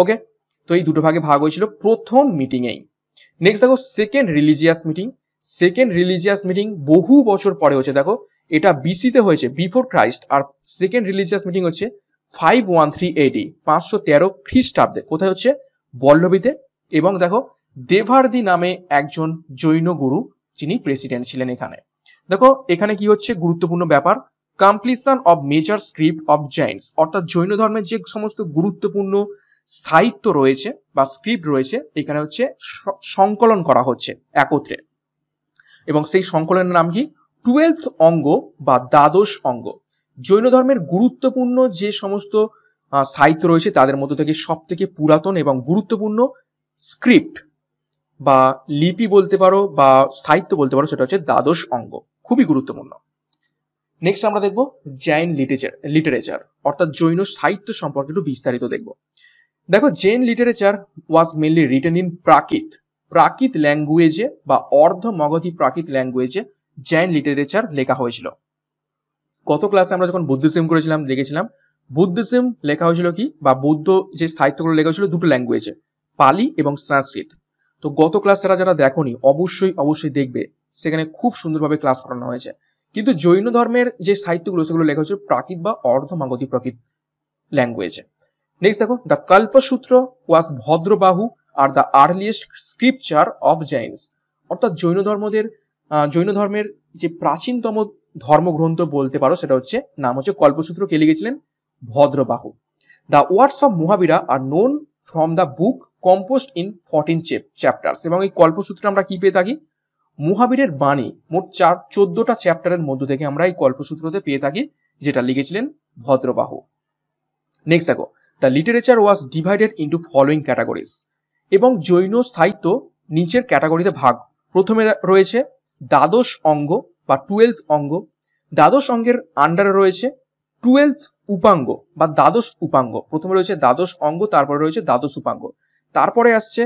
ওকে তো এই দুটো ভাগে ভাগ হয়েছিল প্রথম মিটিংয়েই নেক্সট দেখো second religious meeting second religious meeting বহু বছর পরে হচ্ছে দেখো এটা বিসিতে হয়েছে বিফোর ক্রাইস্ট আর সেকেন্ড রিলিজিয়াস মিটিং হচ্ছে ফাইভ ওয়ান থ্রি এডি পাঁচশো তেরো খ্রিস্টাব্দে কোথায় হচ্ছে বল্লবীতে এবং দেখো দেভারদি নামে একজন জৈন গুরু যিনি প্রেসিডেন্ট ছিলেন এখানে দেখো এখানে কি হচ্ছে গুরুত্বপূর্ণ ব্যাপার completion of major script of Jains অর্থাৎ জৈন ধর্মের যে সমস্ত গুরুত্বপূর্ণ সাহিত্য রয়েছে বা স্ক্রিপ্ট রয়েছে এখানে হচ্ছে সংকলন করা হচ্ছে একত্রে এবং সেই সংকলনের নাম কি টুয়েলথ অঙ্গ বা দ্বাদশ অঙ্গ জৈন ধর্মের গুরুত্বপূর্ণ যে সমস্ত সাহিত্য রয়েছে তাদের মধ্যে থেকে সব থেকে পুরাতন এবং গুরুত্বপূর্ণ স্ক্রিপ্ট বা লিপি বলতে পারো বা সাহিত্য বলতে পারো সেটা হচ্ছে দ্বাদশ অঙ্গ খুবই গুরুত্বপূর্ণ নেক্সট আমরা দেখব জৈন লিটারেচার লিটারেচার অর্থাৎ জৈন সাহিত্য সম্পর্কে একটু বিস্তারিত দেখব দেখো Jain literature was mainly written in Prakrit Prakrit ল্যাঙ্গুয়েজে বা অর্ধ মগধী প্রাকৃত ল্যাঙ্গুয়েজে জ্যান লিটারেচার লেখা হয়েছিল গত ক্লাসে আমরা যখন বুদ্ধিজম করেছিলাম দেখেছিলাম বুদ্ধিজম লেখা হয়েছিল কি বা বুদ্ধ যে সাহিত্যগুলো লেখা হয়েছিল দুটো ল্যাঙ্গুয়েজে পালি এবং সংস্কৃত তো গত ক্লাস যারা যারা দেখনি অবশ্যই অবশ্যই দেখবে সেখানে খুব সুন্দরভাবে ক্লাস করানো হয়েছে কিন্তু জৈন ধর্মের যে সাহিত্যগুলো সেগুলো লেখা হয়েছিল প্রাকৃত বা অর্ধ মাগধী প্রাকৃত ল্যাঙ্গুয়েজে নেক্সট দেখো the Kalpasutra was Bhadrabahu are the earliest scripture of Jains অর্থাৎ জৈন ধর্মদের জৈন ধর্মের যে প্রাচীনতম ধর্মগ্রন্থ বলতে পারো সেটা হচ্ছে নাম হচ্ছে কল্পসূত্র কে লিখেছিলেন Bhadrabahu the words of Mahavira are known from the book composed in fourteen chapters এবং এই কল্পসূত্রে আমরা কি পেয়ে থাকি মহাবীরের বাণী মোট চার চোদ্দটা চ্যাপ্টারের মধ্য থেকে আমরা এই কল্পসূত্রতে পেয়ে থাকি যেটা লিখেছিলেন ভদ্রবাহু নেক্সট দেখো the literature was divided into following categories এবং জৈন স্থায়িত্ব নিচের ক্যাটাগরিতে ভাগ প্রথমে রয়েছে দ্বাদশ অঙ্গ বা টুয়েলভ অঙ্গ দ্বাদশ অঙ্গের আন্ডারে রয়েছে টুয়েলভ উপাঙ্গ বা দ্বাদশ উপাঙ্গ প্রথমে রয়েছে দ্বাদশ অঙ্গ তারপরে রয়েছে দ্বাদশ উপাঙ্গ তারপরে আসছে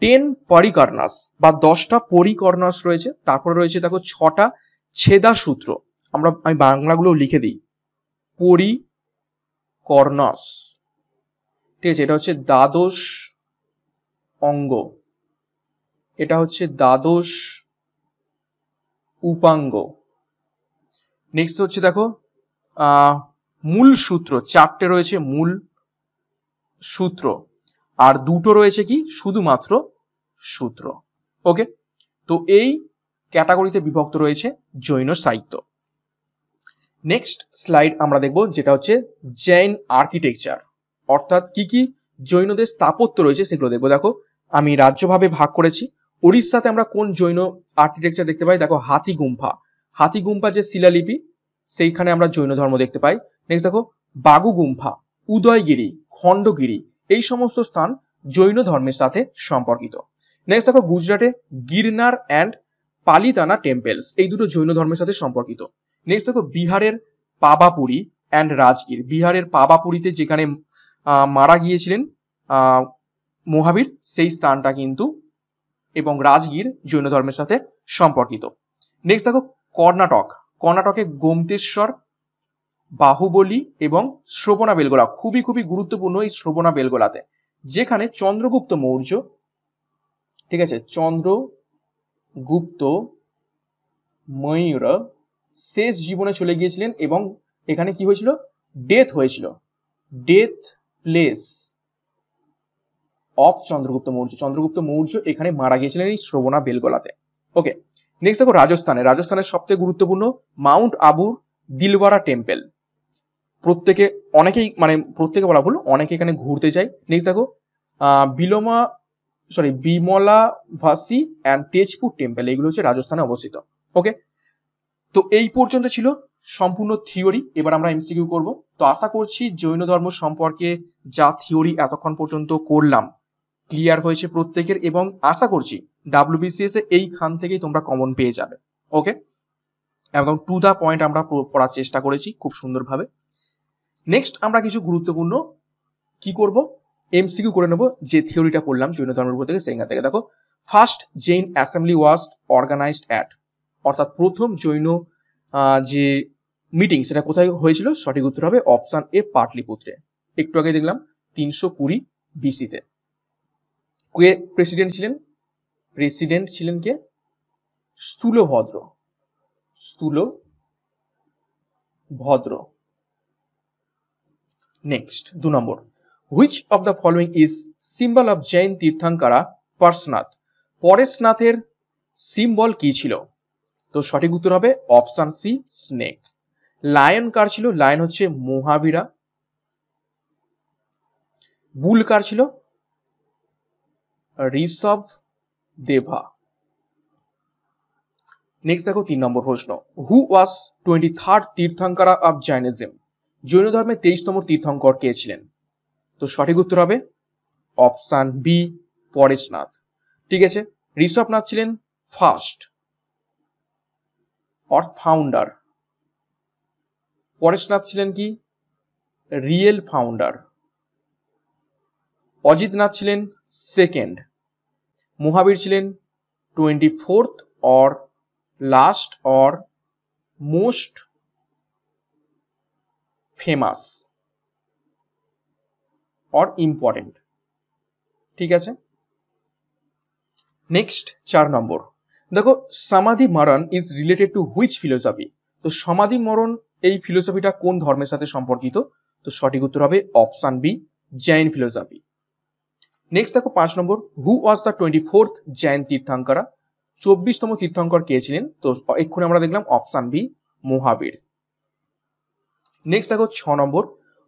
টেন পরিকর্ণাস বা দশটা পরিকর্ণাস রয়েছে তারপরে রয়েছে দেখো ছটা ছেদা সূত্র আমরা আমি বাংলাগুলো লিখে দিই পরিকর্ণাস ঠিক আছে এটা হচ্ছে দ্বাদশ অঙ্গ এটা হচ্ছে দ্বাদশ উপাঙ্গ নেক্সট হচ্ছে দেখো মূল সূত্র চারটে রয়েছে মূল সূত্র আর দুটো রয়েছে কি শুধুমাত্র সূত্র ওকে তো এই ক্যাটাগরিতে বিভক্ত রয়েছে জৈন সাহিত্য নেক্সট স্লাইড আমরা দেখব যেটা হচ্ছে জৈন আর্কিটেকচার অর্থাৎ কি কি জৈনদের স্থাপত্য রয়েছে সেগুলো দেখবো দেখো আমি রাজ্যভাবে ভাগ করেছি উড়িষ্যাতে আমরা কোন জৈন আর্কিটেকচার দেখতে পাই দেখো হাতি গুম্ফা হাতি গুম্ফা যে শিলালিপি সেইখানে আমরা জৈন ধর্ম দেখতে পাই নেক্সট দেখো বাগু গুম্ফা উদয়গিরি খণ্ডগিরি এই সমস্ত স্থান জৈন ধর্মের সাথে সম্পর্কিত নেক্সট দেখো গুজরাটে গিরনার অ্যান্ড পালিতানা টেম্পলস এই দুটো জৈন ধর্মের সাথে সম্পর্কিত নেক্সট দেখো বিহারের পাবাপুরি অ্যান্ড রাজগীর বিহারের পাবাপুরিতে যেখানে মারা গিয়েছিলেন মহাবীর সেই স্থানটা কিন্তু এবং রাজগীর জৈন ধর্মের সাথে সম্পর্কিত নেক্সট দেখো কর্ণাটক কর্ণাটকে গোমতেশ্বর বাহুবলী এবং শ্রবণা বেলগোলা খুবই খুবই গুরুত্বপূর্ণ এই শ্রবণা বেলগোলাতে যেখানে চন্দ্রগুপ্ত মৌর্য ঠিক আছে চন্দ্রগুপ্ত ময়ূর শেষ জীবনে চলে গিয়েছিলেন এবং এখানে কি হয়েছিল ডেথ হয়েছিল death place of Chandragupta Maurya Chandragupta Maurya এখানে মারা গিয়েছিলেন এই শ্রবণা বেলগলাতে ওকে নেক্সট দেখো রাজস্থানে রাজস্থানের সবচেয়ে গুরুত্বপূর্ণ মাউন্ট আবুর দিলওয়ারা টেম্পেল প্রত্যেকে অনেকেই মানে প্রত্যেকে বলা ভুল অনেকে এখানে ঘুরতে যায় নেক্সট দেখো বিলমা সরি বিমলা ভাসি অ্যান্ড তেজপুর টেম্পেল এগুলো হচ্ছে রাজস্থানে অবস্থিত ওকে তো এই পর্যন্ত ছিল সম্পূর্ণ থিওরি এবার আমরা এমসিকিউ করব তো আশা করছি জৈন ধর্ম সম্পর্কে যা থিওরি এতক্ষণ পর্যন্ত করলাম ক্লিয়ার হয়েছে প্রত্যেকের এবং আশা করছি ডাব্লিউবিসিএস এ এই খান থেকেই তোমরা কমন পেয়ে যাবে ওকে এবং টু দা পয়েন্ট আমরা পড়ার চেষ্টা করেছি খুব সুন্দরভাবে নেক্সট আমরা কিছু গুরুত্বপূর্ণ কি করব এমসিকিউ করে নেব যে থিওরিটা পড়লাম জৈন ধর্মের উপর থেকে সেইখান থেকে দেখো first Jain assembly was organised at অর্থাৎ প্রথম জৈন যে মিটিং সেটা কোথায় হয়েছিল সঠিক উত্তর হবে অপশান এ পাটলিপুত্রে একটু আগে দেখলাম তিনশো কুড়ি বিসিতে কে প্রেসিডেন্ট ছিলেন প্রেসিডেন্ট ছিলেন কে ভদ্র স্থূল ভদ্র নেক্সট দু নম্বর which of the following is symbol of Jain tirthankara Parshvanath পরেশনাথের সিম্বল কি ছিল তো সঠিক উত্তর হবে অপশন সি স্নেক লায়ন কার ছিল লায়ন হচ্ছে মহাবীরা বুল কার ছিল ঋষভ দেভা নেক্সট দেখো তিন নম্বর প্রশ্ন who was twenty third tirthankara of Jainism Jain ধর্মে তেইশতম তীর্থঙ্কর কে ছিলেন তো সঠিক উত্তর হবে অপশান বি পরেশনাথ ঠিক আছে ঋষভনাথ ছিলেন ফার্স্ট অর ফাউন্ডার পরেশনাথ ছিলেন কি রিয়েল ফাউন্ডার অজিতনাথ ছিলেন সেকেন্ড মহাবীর ছিলেন twenty fourth or last or most famous or important ঠিক আছে নেক্সট চার নম্বর দেখো samadhi maran is related to which philosophy তো সমাধি মরণ এই ফিলোসফিটা কোন ধর্মের সাথে সম্পর্কিত তো সঠিক উত্তর হবে option B Jain philosophy next দেখো পাঁচ নম্বর who was the twenty fourth Jain tirthankara চব্বিশতম তীর্থঙ্কর কে ছিলেন তো এক্ষুনি আমরা দেখলাম অপশান বি মহাবীর নেক্সট দেখো ছ নম্বর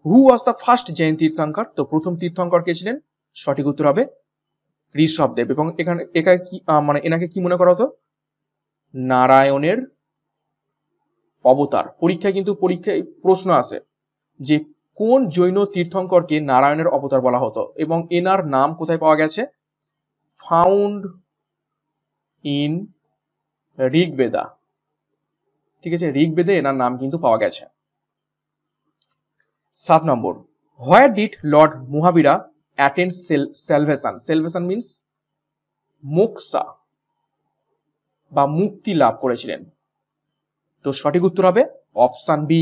who was the first Jain tirthankara তো প্রথম তীর্থঙ্কর কে ছিলেন সঠিক উত্তর হবে ঋষভদেব এবং এখানে একা কি মানে এনাকে কি মনে করা হতো নারায়ণের অবতার পরীক্ষায় কিন্তু পরীক্ষায় প্রশ্ন আসে যে কোন জৈন তীর্থঙ্করকে নারায়ণের অবতার বলা হতো এবং এনার নাম কোথায় পাওয়া গেছে ফাউন্ড ইন ঋগবেদা ঠিক আছে ঋগবেদে এনার নাম কিন্তু পাওয়া গেছে সাত নম্বর where did lord Mahavira attend salvation salvation means moksha বা মুক্তি লাভ করেছিলেন তো সঠিক উত্তর হবে অপশান বি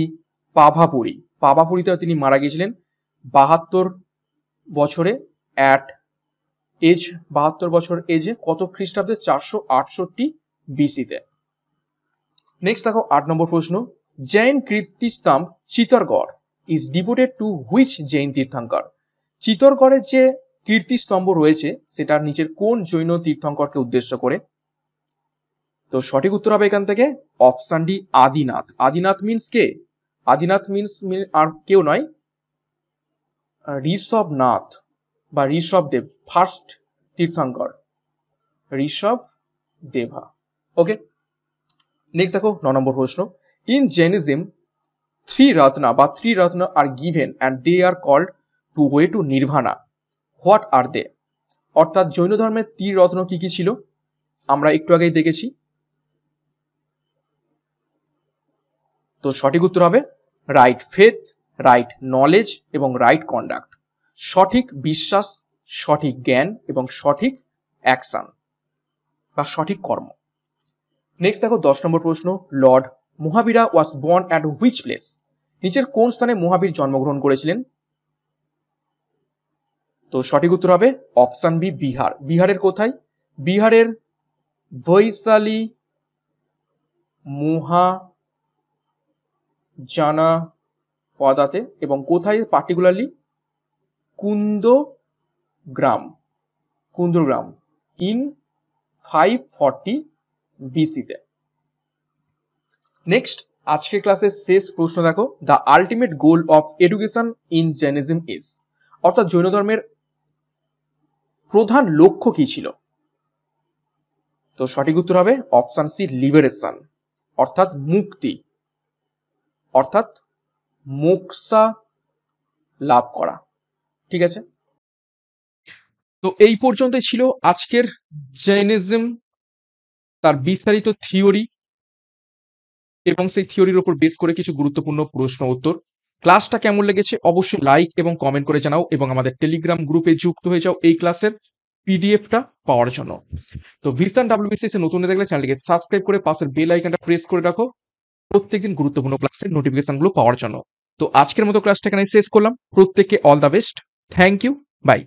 পাভাপুরি পাভাপুরিতেও তিনি মারা গিয়েছিলেন বাহাত্তর বছরে অ্যাট এজ বাহাত্তর বছর এজে কত খ্রিস্টাব্দে চারশো আটষট্টি বিসিতে নেক্সট দেখো আট নম্বর প্রশ্ন Jain Kirtistambh Chittorgarh is devoted to which Jain tirthankara চিতরগড়ের যে কীর্তিস্তম্ভ রয়েছে সেটার নিচের কোন জৈন তীর্থঙ্করকে উদ্দেশ্য করে তো সঠিক উত্তর হবে এখান থেকে option D Adinath Adinath means কে আদিনাথ মিনস আর কেউ নয় ঋষভনাথ বা Rishabh Dev first tirthankara Rishabh Deva okay next দেখো ন নম্বর প্রশ্ন ইন জেনিজম থ্রি রত্ন বা three ratna are given and they are called to way to nirvana what are they অর্থাৎ জৈন ধর্মের তীর রত্ন কি কি ছিল আমরা একটু আগেই দেখেছি তো সঠিক উত্তর হবে রাইট ফেথ রাইট নলেজ এবং রাইট কন্ডাক্ট সঠিক বিশ্বাস সঠিক জ্ঞান এবং সঠিক অ্যাকশন বা সঠিক কর্ম নেক্সট দেখো দশ নম্বর প্রশ্ন lord Mahavira was born at which place নিচের কোন স্থানে মহাবীর জন্মগ্রহণ করেছিলেন তো সঠিক উত্তর হবে অপশন বি বিহার বিহারের কোথায় বিহারের বৈশালী মহা জানা পদাতে এবং কোথায় particularly Kundagram Kundagram in five forty বিসিতে নেক্সট আজকের ক্লাসের শেষ প্রশ্ন দেখো the ultimate goal of education in Jainism is অর্থাৎ জৈন ধর্মের প্রধান লক্ষ্য কি ছিল তো সঠিক উত্তর হবে অপশান সি লিবারেশন অর্থাৎ মুক্তি অর্থাৎ মোক্ষা লাভ করা ঠিক আছে তো এই পর্যন্ত ছিল আজকের জেনিজম তার বিস্তারিত থিওরি এবং সেই থিওরির উপর বেস করে কিছু গুরুত্বপূর্ণ প্রশ্ন উত্তর ক্লাসটা কেমন লেগেছে অবশ্যই লাইক এবং কমেন্ট করে জানাও এবং আমাদের টেলিগ্রাম গ্রুপে যুক্ত হয়ে যাও এই ক্লাসের পিডিএফটা পাওয়ার জন্য তো ভিসান ডাব্লিউবিসিএস নতুন দেখলে চ্যানেলটিকে সাবস্ক্রাইব করে পাশের বেল আইকনটা প্রেস করে রাখো প্রত্যেকদিন গুরুত্বপূর্ণ ক্লাসের নোটিফিকেশনগুলো পাওয়ার জন্য তো আজকের মতো ক্লাসটা এখানে শেষ করলাম প্রত্যেককে all the best thank you by